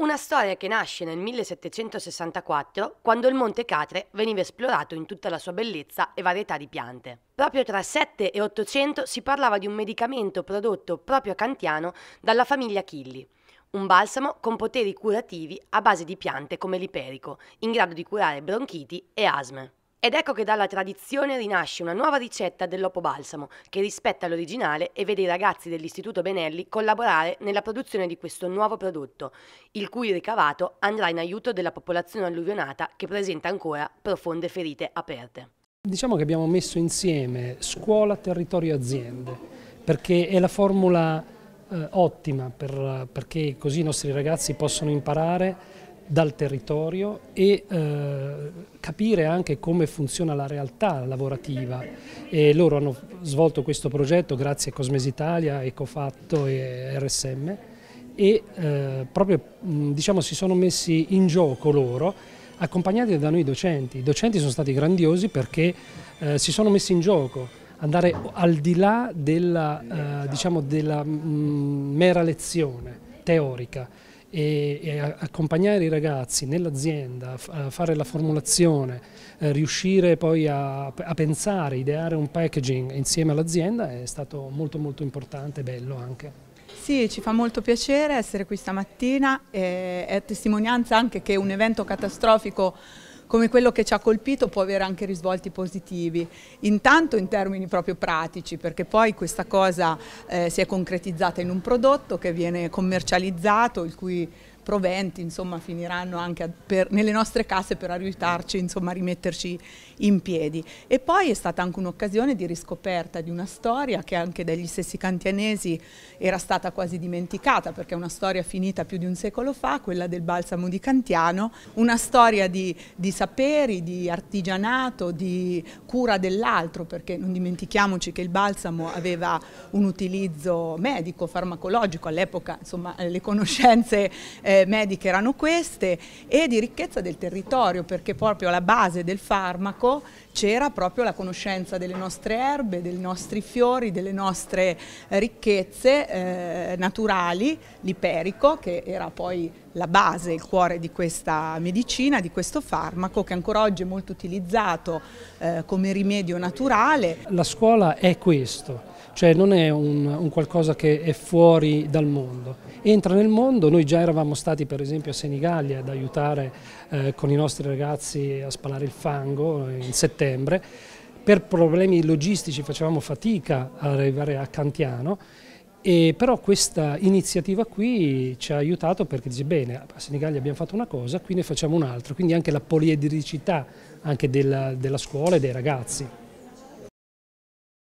Una storia che nasce nel 1764 quando il Monte Catre veniva esplorato in tutta la sua bellezza e varietà di piante. Proprio tra 7 e 800 si parlava di un medicamento prodotto proprio a Cantiano dalla famiglia Chilli, un balsamo con poteri curativi a base di piante come l'iperico, in grado di curare bronchiti e asme. Ed ecco che dalla tradizione rinasce una nuova ricetta dell'opo balsamo, che rispetta l'originale e vede i ragazzi dell'Istituto Benelli collaborare nella produzione di questo nuovo prodotto, il cui ricavato andrà in aiuto della popolazione alluvionata che presenta ancora profonde ferite aperte. Diciamo che abbiamo messo insieme scuola, territorio e aziende, perché è la formula eh, ottima, per, perché così i nostri ragazzi possono imparare dal territorio e eh, capire anche come funziona la realtà lavorativa e loro hanno svolto questo progetto grazie a Cosmes Italia, Ecofatto e RSM e eh, proprio diciamo, si sono messi in gioco loro accompagnati da noi docenti. I docenti sono stati grandiosi perché eh, si sono messi in gioco andare al di là della, eh, diciamo, della mh, mera lezione teorica e, e accompagnare i ragazzi nell'azienda, fare la formulazione, eh, riuscire poi a, a, pensare, ideare un packaging insieme all'azienda è stato molto molto importante e bello anche. Sì, ci fa molto piacere essere qui stamattina, eh, è testimonianza anche che un evento catastrofico come quello che ci ha colpito può avere anche risvolti positivi, intanto in termini proprio pratici, perché poi questa cosa eh, si è concretizzata in un prodotto che viene commercializzato, il cui proventi insomma, finiranno anche per, nelle nostre casse per aiutarci insomma, a rimetterci in piedi. E poi è stata anche un'occasione di riscoperta di una storia che anche dagli stessi cantianesi era stata quasi dimenticata perché è una storia finita più di un secolo fa, quella del balsamo di Cantiano, una storia di, di saperi, di artigianato, di cura dell'altro perché non dimentichiamoci che il balsamo aveva un utilizzo medico, farmacologico, all'epoca le conoscenze eh, eh, mediche erano queste e di ricchezza del territorio perché proprio alla base del farmaco c'era proprio la conoscenza delle nostre erbe, dei nostri fiori, delle nostre eh, ricchezze eh, naturali, l'iperico che era poi la base, il cuore di questa medicina, di questo farmaco che ancora oggi è molto utilizzato eh, come rimedio naturale. La scuola è questo, cioè non è un, un, qualcosa che è fuori dal mondo, entra nel mondo, noi già eravamo stati per esempio a Senigallia ad aiutare eh, con i nostri ragazzi a spalare il fango in settembre, per problemi logistici facevamo fatica ad arrivare a Cantiano, e però questa iniziativa qui ci ha aiutato perché dice bene, a Senigallia abbiamo fatto una cosa, qui ne facciamo un'altra, quindi anche la poliedricità anche della, della scuola e dei ragazzi.